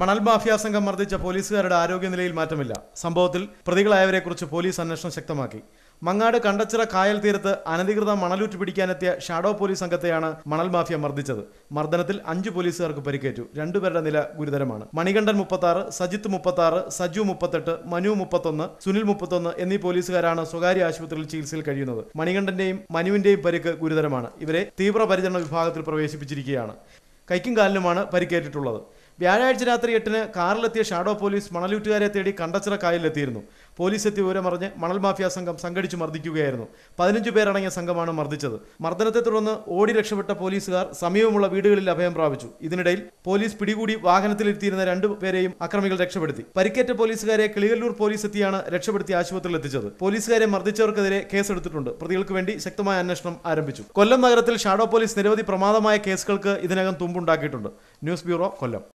മണൽ മാഫിയ സംഘം മർദ്ദിച്ച പോലീസുകാരുടെ ആരോഗ്യനിലയിൽ മാറ്റമില്ല സംഭവത്തിൽ പ്രതികളായവരെക്കുറിച്ച് പോലീസ് അന്വേഷണം ശക്തമാക്കി മങ്ങാട് കണ്ടച്ചിറ കായൽ തീരത്ത് അനധികൃത മണലൂറ്റ് പിടിക്കാനെത്തിയ ഷാഡോ പോലീസ് സംഘത്തെയാണ് മണൽ മാഫിയ മർദ്ദിച്ചത് മർദ്ദനത്തിൽ അഞ്ചു പോലീസുകാർക്ക് പരിക്കേറ്റു രണ്ടുപേരുടെ നില ഗുരുതരമാണ് മണികണ്ഠൻ മുപ്പത്താറ് സജിത്ത് മുപ്പത്താറ് സജു മുപ്പത്തെട്ട് മനു മുപ്പത്തൊന്ന് സുനിൽ മുപ്പത്തൊന്ന് എന്നീ പോലീസുകാരാണ് സ്വകാര്യ ആശുപത്രിയിൽ ചികിത്സയിൽ കഴിയുന്നത് മണികണ്ഠന്റെയും മനുവിന്റെയും പരിക്ക് ഗുരുതരമാണ് ഇവരെ തീവ്രപരിചരണ വിഭാഗത്തിൽ പ്രവേശിപ്പിച്ചിരിക്കുകയാണ് കൈക്കും കാലിനുമാണ് പരിക്കേറ്റിട്ടുള്ളത് വ്യാഴാഴ്ച രാത്രി എട്ടിന് കാറിലെത്തിയ ഷാഡോ പോലീസ് മണലൂറ്റുകാരെ തേടി കണ്ടച്ചിറ കായലിലെത്തിയിരുന്നു പോലീസ് എത്തി വിവരമറിഞ്ഞ് മണൽ മാഫിയ സംഘം സംഘടിച്ചു മർദ്ദിക്കുകയായിരുന്നു പതിനഞ്ചു പേരടങ്ങിയ സംഘമാണ് മർദ്ദിച്ചത് മർദ്ദനത്തെ തുടർന്ന് ഓടി രക്ഷപ്പെട്ട പോലീസുകാർ സമീപമുള്ള വീടുകളിൽ അഭയം പ്രാപിച്ചു ഇതിനിടയിൽ പോലീസ് പിടികൂടി വാഹനത്തിലെത്തിയിരുന്ന പേരെയും അക്രമികൾ രക്ഷപ്പെടുത്തി പരിക്കേറ്റ പോലീസുകാരെ കിളികല്ലൂർ പോലീസ് എത്തിയാണ് രക്ഷപ്പെടുത്തി ആശുപത്രിയിൽ എത്തിച്ചത് പോലീസുകാരെ മർദ്ദിച്ചവർക്കെതിരെ കേസെടുത്തിട്ടുണ്ട് പ്രതികൾക്ക് വേണ്ടി ശക്തമായ അന്വേഷണം ആരംഭിച്ചു കൊല്ലം നഗരത്തിൽ ഷാഡോ പോലീസ് നിരവധി പ്രമാദമായ കേസുകൾക്ക് ഇതിനകം തുമ്പുണ്ടാക്കിയിട്ടുണ്ട് ന്യൂസ് ബ്യൂറോ കൊല്ലം